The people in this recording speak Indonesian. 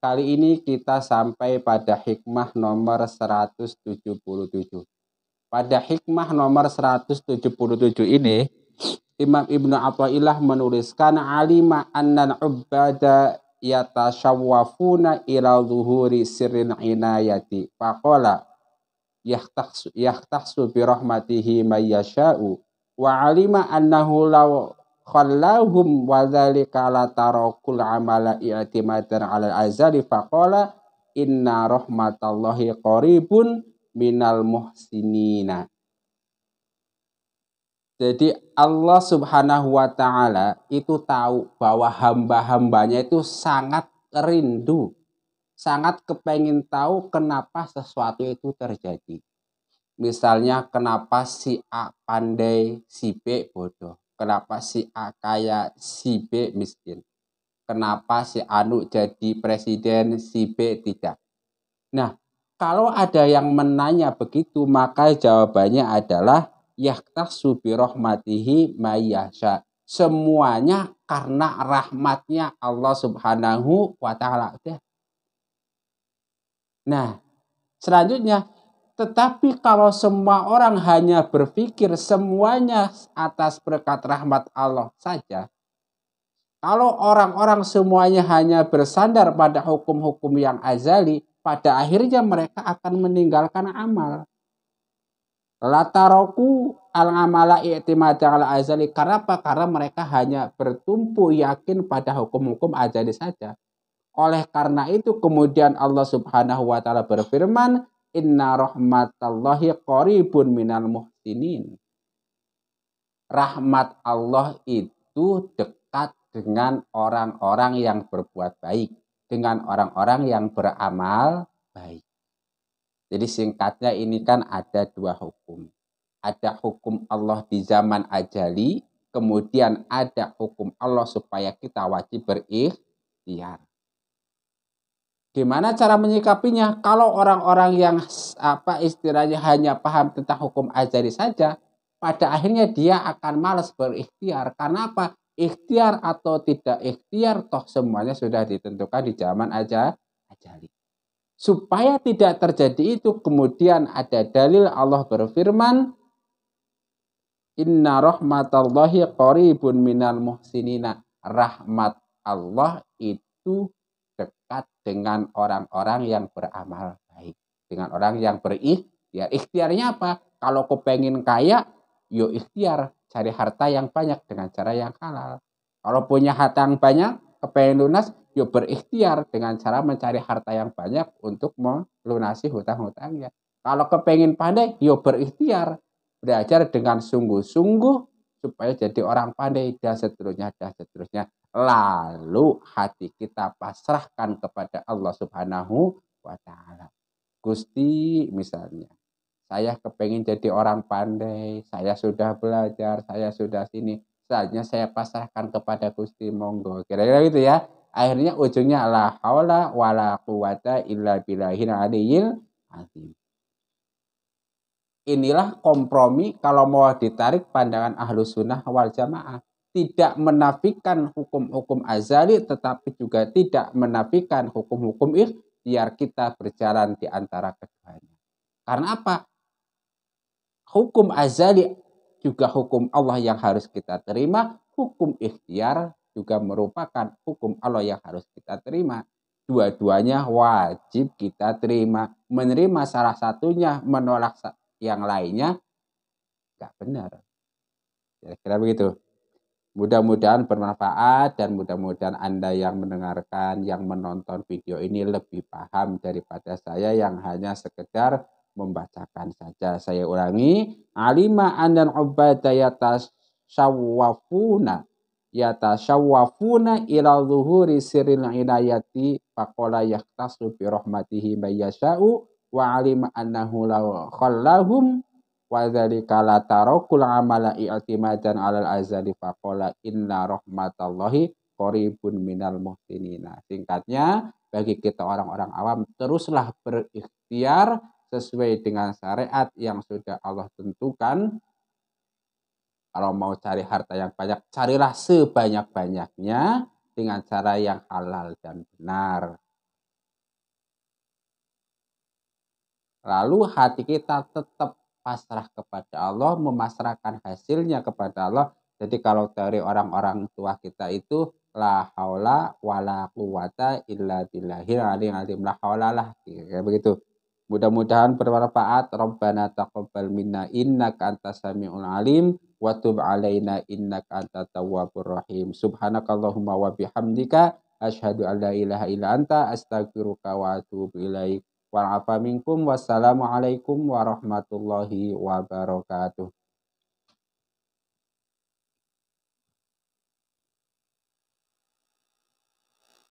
Kali ini kita sampai pada hikmah nomor 177. Pada hikmah nomor 177 ini, Imam Ibnu Athaillah menuliskan alima annal ubbada yatashawwafuna ila zuhuri sirrin inayati. Faqala yahtahsu, yahtahsu bi rahmatihi may yasha'u wa alima annahu law khallahum wa dzalika la tarakul amala i'timatan 'ala al-azali faqala inna rahmatallahi qaribun minal muhsinina. Jadi Allah Subhanahu wa taala itu tahu bahwa hamba-hambanya itu sangat rindu, sangat kepengen tahu kenapa sesuatu itu terjadi. Misalnya kenapa si A pandai, si B bodoh. Kenapa si A kaya, si B miskin? Kenapa si Anu jadi presiden, si B tidak? Nah, kalau ada yang menanya begitu, maka jawabannya adalah subi birohmatihi mayasha. Semuanya karena rahmatnya Allah subhanahu wa ta'ala. Nah, selanjutnya tetapi kalau semua orang hanya berpikir semuanya atas berkat rahmat Allah saja, kalau orang-orang semuanya hanya bersandar pada hukum-hukum yang azali, pada akhirnya mereka akan meninggalkan amal. Lataroku al-amala i'timad al-azali. Karena apa? Karena mereka hanya bertumpu yakin pada hukum-hukum azali saja. Oleh karena itu kemudian Allah subhanahu wa ta'ala berfirman, Inna rahmatallahi qaribun minal muhsinin. Rahmat Allah itu dekat dengan orang-orang yang berbuat baik. Dengan orang-orang yang beramal baik. Jadi singkatnya ini kan ada dua hukum. Ada hukum Allah di zaman ajali, kemudian ada hukum Allah supaya kita wajib berikhtiar. Gimana cara menyikapinya? Kalau orang-orang yang apa istilahnya hanya paham tentang hukum ajari saja, pada akhirnya dia akan malas berikhtiar. Karena apa? Ikhtiar atau tidak ikhtiar, toh semuanya sudah ditentukan di zaman aja ajari. Supaya tidak terjadi itu, kemudian ada dalil Allah berfirman, Inna rahmatallahi qoribun minal muhsinina. Rahmat Allah itu dekat dengan orang-orang yang beramal baik, dengan orang yang ya Ikhtiarnya apa? Kalau kepengen kaya, yuk ikhtiar cari harta yang banyak dengan cara yang halal. Kalau punya harta yang banyak, kepengen lunas, yuk berikhtiar dengan cara mencari harta yang banyak untuk melunasi hutang-hutangnya. Kalau kepengen pandai, yuk berikhtiar belajar dengan sungguh-sungguh supaya jadi orang pandai dan seterusnya dan seterusnya lalu hati kita pasrahkan kepada Allah Subhanahu wa taala. Gusti misalnya, saya kepengen jadi orang pandai, saya sudah belajar, saya sudah sini, saatnya saya pasrahkan kepada Gusti monggo. Kira-kira gitu ya. Akhirnya ujungnya la haula wala quwata illa billahil aliyil azim. Inilah kompromi kalau mau ditarik pandangan ahlu sunnah wal jamaah tidak menafikan hukum-hukum azali tetapi juga tidak menafikan hukum-hukum ikhtiar kita berjalan di antara keduanya. Karena apa? Hukum azali juga hukum Allah yang harus kita terima, hukum ikhtiar juga merupakan hukum Allah yang harus kita terima. Dua-duanya wajib kita terima. Menerima salah satunya, menolak yang lainnya, nggak benar. Kira-kira begitu. Mudah-mudahan bermanfaat dan mudah-mudahan Anda yang mendengarkan, yang menonton video ini lebih paham daripada saya yang hanya sekedar membacakan saja. Saya ulangi, alima andan ubada yatasawwafuna yatasawwafuna ila zuhuri sirril inayati faqala yahtasu bi rahmatihi may wa alima annahu law khallahum wa la tarakul amala i'timadan alal azali faqala inna rahmatallahi qaribun minal muhsinina. Singkatnya, bagi kita orang-orang awam teruslah berikhtiar sesuai dengan syariat yang sudah Allah tentukan. Kalau mau cari harta yang banyak, carilah sebanyak-banyaknya dengan cara yang halal dan benar. Lalu hati kita tetap pasrah kepada Allah, memasrahkan hasilnya kepada Allah. Jadi kalau dari orang-orang tua kita itu la haula wala quwata illa billahil aliyil azim. La haula lah ya, begitu. Mudah-mudahan bermanfaat. Rabbana taqabbal minna innaka antas samiul alim wa tub alaina innaka antat tawwabur rahim. Subhanakallahumma wa bihamdika asyhadu an la ilaha illa anta astaghfiruka wa atubu ilaik. Wa'afa minkum wassalamualaikum warahmatullahi wabarakatuh.